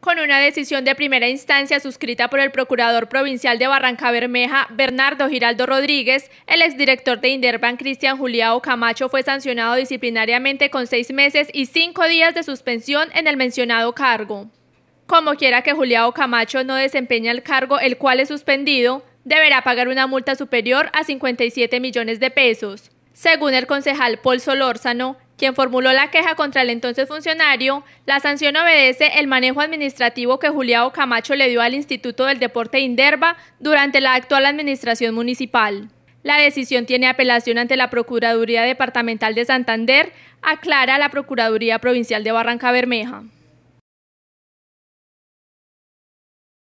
Con una decisión de primera instancia suscrita por el procurador provincial de Barranca Bermeja, Bernardo Giraldo Rodríguez, el exdirector de Inderban, Cristian Juliao Camacho, fue sancionado disciplinariamente con seis meses y cinco días de suspensión en el mencionado cargo. Como quiera que Juliao Camacho no desempeñe el cargo, el cual es suspendido, deberá pagar una multa superior a 57 millones de pesos. Según el concejal Paul Solórzano, quien formuló la queja contra el entonces funcionario, la sanción obedece el manejo administrativo que Juliado Camacho le dio al Instituto del Deporte de Inderva durante la actual administración municipal. La decisión tiene apelación ante la Procuraduría Departamental de Santander, aclara la Procuraduría Provincial de Barranca Bermeja.